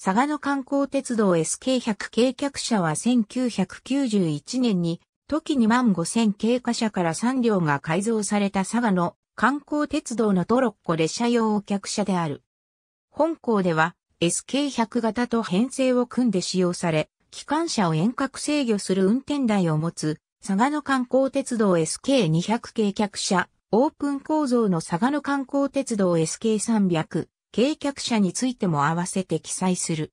佐賀の観光鉄道 SK100 軽客車は1991年に、時2万5000貨車から3両が改造された佐賀の観光鉄道のトロッコ列車用客車である。本校では SK100 型と編成を組んで使用され、機関車を遠隔制御する運転台を持つ、佐賀の観光鉄道 SK200 軽客車、オープン構造の佐賀の観光鉄道 SK300、計客車についても合わせて記載する。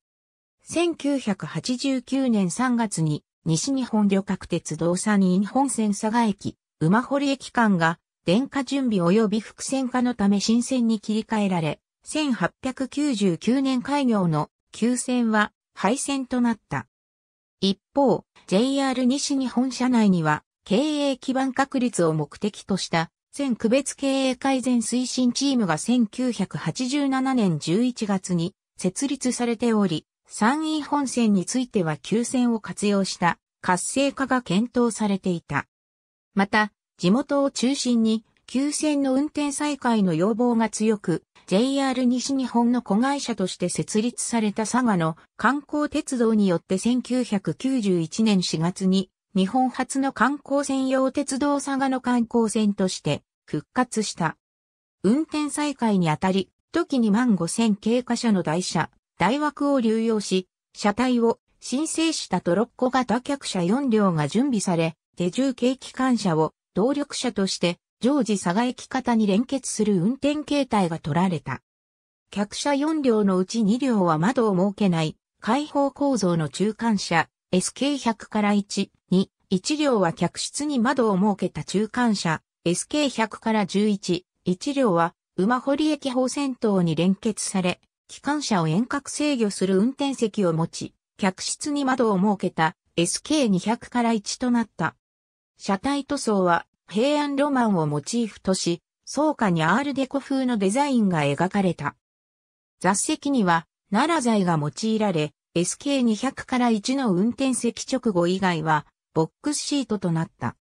1989年3月に西日本旅客鉄道3陰本線佐賀駅、馬堀駅間が電化準備及び伏線化のため新線に切り替えられ、1899年開業の旧線は廃線となった。一方、JR 西日本社内には経営基盤確立を目的とした全区別経営改善推進チームが1987年11月に設立されており、山陰本線については急線を活用した活性化が検討されていた。また、地元を中心に急線の運転再開の要望が強く、JR 西日本の子会社として設立された佐賀の観光鉄道によって1991年4月に日本初の観光専用鉄道佐賀の観光船として復活した。運転再開にあたり、時に万五千経過者の台車、台枠を流用し、車体を申請したトロッコ型客車4両が準備され、手重軽機関車を動力車として常時佐賀駅方に連結する運転形態が取られた。客車4両のうち2両は窓を設けない開放構造の中間車 SK100 から1、2、1両は客室に窓を設けた中間車、SK100 から11、1両は馬堀駅方線等に連結され、機関車を遠隔制御する運転席を持ち、客室に窓を設けた SK200 から1となった。車体塗装は平安ロマンをモチーフとし、倉下にアールデコ風のデザインが描かれた。雑石には奈良材が用いられ、SK200 から1の運転席直後以外は、ボックスシートとなった。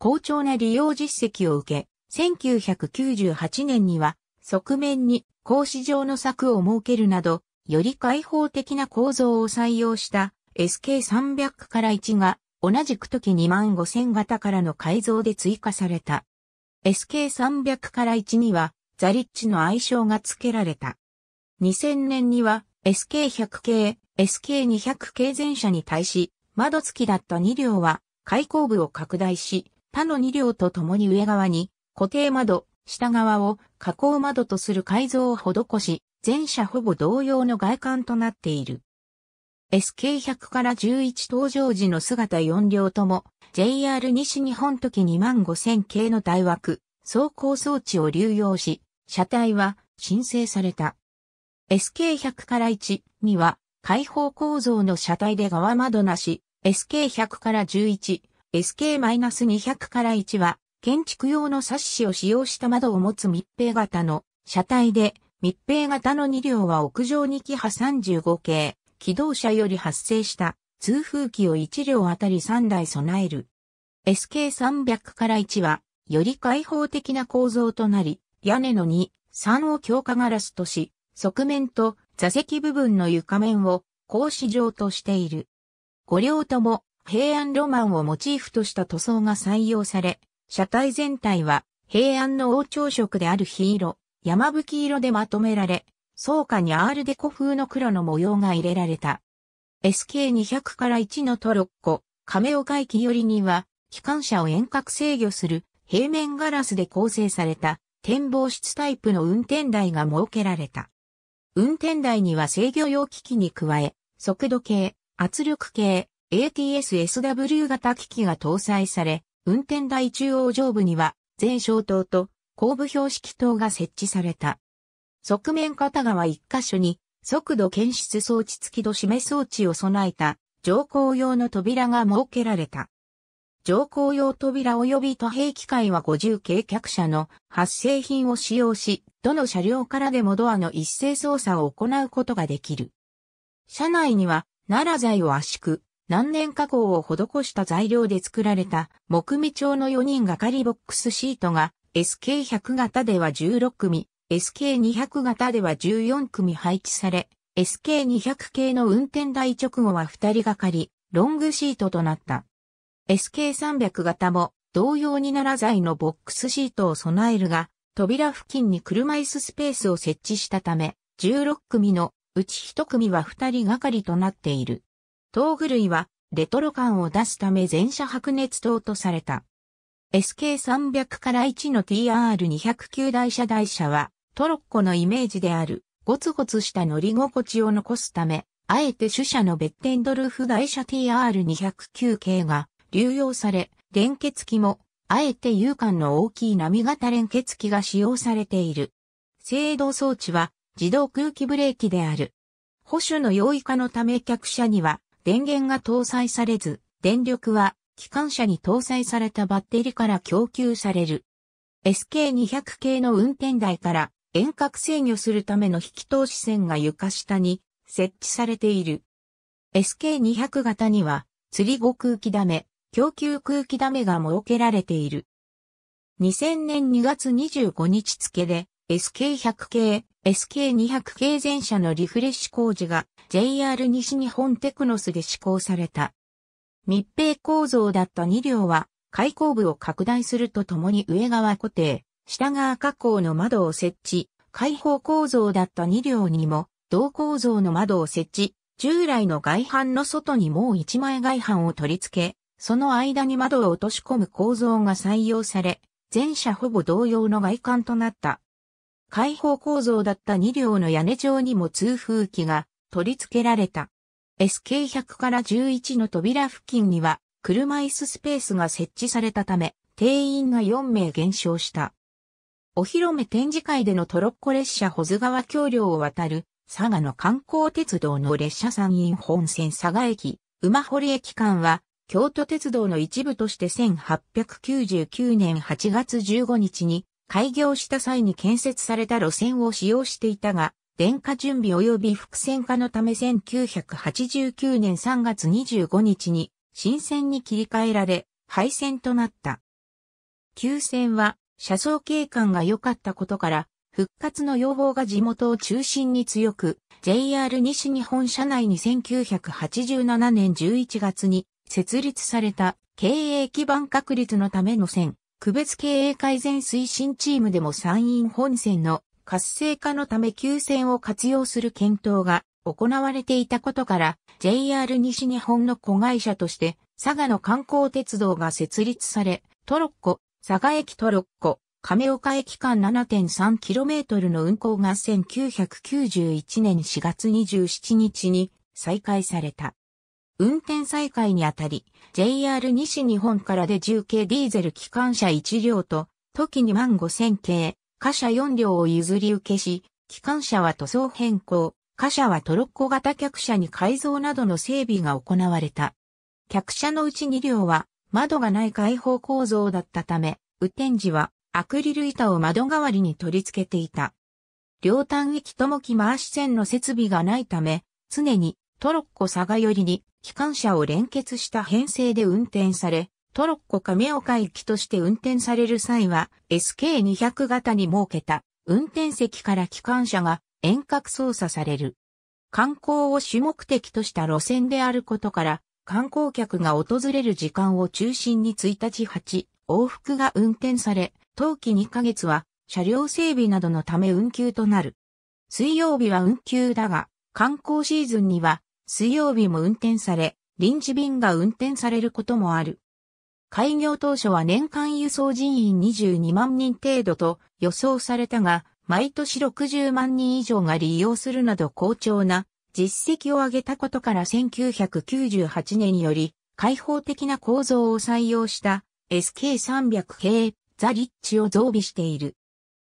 好調な利用実績を受け、1998年には、側面に格子状の柵を設けるなど、より開放的な構造を採用した SK300 から1が、同じく時25000型からの改造で追加された。SK300 から1には、ザリッチの愛称が付けられた。2000年には、SK100 系、SK200 系全車に対し、窓付きだった2両は、開口部を拡大し、他の2両と共に上側に、固定窓、下側を加工窓とする改造を施し、全車ほぼ同様の外観となっている。SK100 から11登場時の姿4両とも JR 西日本時25000系の大枠走行装置を流用し、車体は申請された。SK100 から1には開放構造の車体で側窓なし、SK100 から11、SK-200 から1は、建築用のサッシを使用した窓を持つ密閉型の車体で、密閉型の2両は屋上2機波35系、機動車より発生した通風機を1両あたり3台備える。SK300 から1は、より開放的な構造となり、屋根の2、3を強化ガラスとし、側面と座席部分の床面を格子状としている。5両とも平安ロマンをモチーフとした塗装が採用され、車体全体は平安の王朝色である黄色、山吹色でまとめられ、倉下にアールデコ風の黒の模様が入れられた。SK200 から1のトロッコ、亀岡駅寄りには、機関車を遠隔制御する平面ガラスで構成された展望室タイプの運転台が設けられた。運転台には制御用機器に加え、速度計、圧力計、ATS-SW 型機器が搭載され、運転台中央上部には、全照灯と後部標識灯が設置された。側面片側1箇所に、速度検出装置付き度示め装置を備えた、乗降用の扉が設けられた。乗降用扉及び都兵機械は50系客車の発生品を使用し、どの車両からでもドアの一斉操作を行うことができる。車内には、奈良材を圧縮、何年加工を施した材料で作られた木目調の4人がかりボックスシートが SK100 型では16組、SK200 型では14組配置され、SK200 系の運転台直後は2人がかり、ロングシートとなった。SK300 型も同様に奈良材のボックスシートを備えるが、扉付近に車椅子スペースを設置したため、16組のうち1組は2人がかりとなっている。道具類はレトロ感を出すため全車白熱灯とされた。SK300 から1の TR209 台車台車はトロッコのイメージであるゴツゴツした乗り心地を残すため、あえて主車のベッテンドルフ台車 TR209 系が流用され、連結機も、あえて勇敢の大きい波型連結機が使用されている。制動装置は自動空気ブレーキである。保守の容易化のため客車には電源が搭載されず、電力は機関車に搭載されたバッテリーから供給される。SK200 系の運転台から遠隔制御するための引き通し線が床下に設置されている。SK200 型には釣り後空気ダメ、供給空気ダメが設けられている。2000年2月25日付で SK100 系、SK200 系全車のリフレッシュ工事が JR 西日本テクノスで施行された。密閉構造だった2両は開口部を拡大するとともに上側固定、下側加工の窓を設置、開放構造だった2両にも同構造の窓を設置、従来の外反の外にもう1枚外反を取り付け、その間に窓を落とし込む構造が採用され、全車ほぼ同様の外観となった。開放構造だった2両の屋根上にも通風機が取り付けられた。SK100 から11の扉付近には車椅子スペースが設置されたため、定員が4名減少した。お披露目展示会でのトロッコ列車保津川橋梁を渡る佐賀の観光鉄道の列車山陰本線佐賀駅、馬堀駅間は京都鉄道の一部として1899年8月15日に開業した際に建設された路線を使用していたが、電化準備及び伏線化のため1989年3月25日に新線に切り替えられ、廃線となった。旧線は車窓景観が良かったことから、復活の要望が地元を中心に強く、JR 西日本社内に1987年11月に設立された経営基盤確立のための線、区別経営改善推進チームでも参院本線の活性化のため急線を活用する検討が行われていたことから JR 西日本の子会社として佐賀の観光鉄道が設立されトロッコ、佐賀駅トロッコ、亀岡駅間 7.3km の運行が1991年4月27日に再開された。運転再開にあたり、JR 西日本からで10ディーゼル機関車1両と、時に万5000系、貨車4両を譲り受けし、機関車は塗装変更、貨車はトロッコ型客車に改造などの整備が行われた。客車のうち2両は、窓がない開放構造だったため、雨天時はアクリル板を窓代わりに取り付けていた。両端駅ともき回し線の設備がないため、常にトロッコ佐賀寄りに機関車を連結した編成で運転され、トロッコ亀岡行きとして運転される際は SK200 型に設けた運転席から機関車が遠隔操作される。観光を主目的とした路線であることから、観光客が訪れる時間を中心に1日8往復が運転され、冬季2ヶ月は車両整備などのため運休となる。水曜日は運休だが、観光シーズンには水曜日も運転され、臨時便が運転されることもある。開業当初は年間輸送人員22万人程度と予想されたが、毎年60万人以上が利用するなど好調な実績を上げたことから1998年より開放的な構造を採用した SK300 系ザ・リッチを増備している。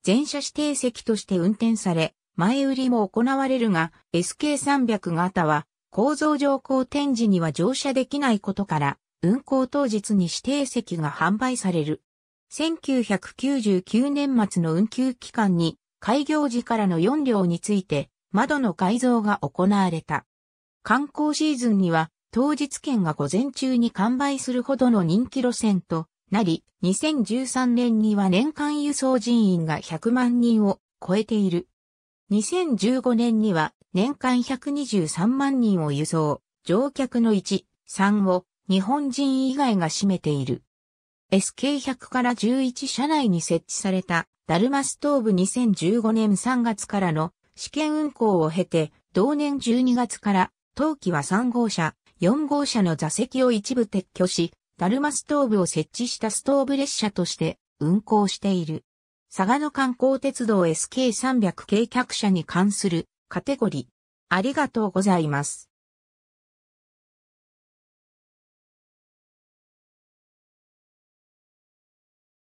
全車指定席として運転され、前売りも行われるが SK300 型は構造上公展時には乗車できないことから、運行当日に指定席が販売される。1999年末の運休期間に、開業時からの4両について、窓の改造が行われた。観光シーズンには、当日券が午前中に完売するほどの人気路線となり、2013年には年間輸送人員が100万人を超えている。2015年には年間123万人を輸送、乗客の1、3を日本人以外が占めている。SK100 から11社内に設置されたダルマストーブ2015年3月からの試験運行を経て、同年12月から当期は3号車、4号車の座席を一部撤去し、ダルマストーブを設置したストーブ列車として運行している。佐賀の観光鉄道 SK300 計客車に関するカテゴリー。ありがとうございます。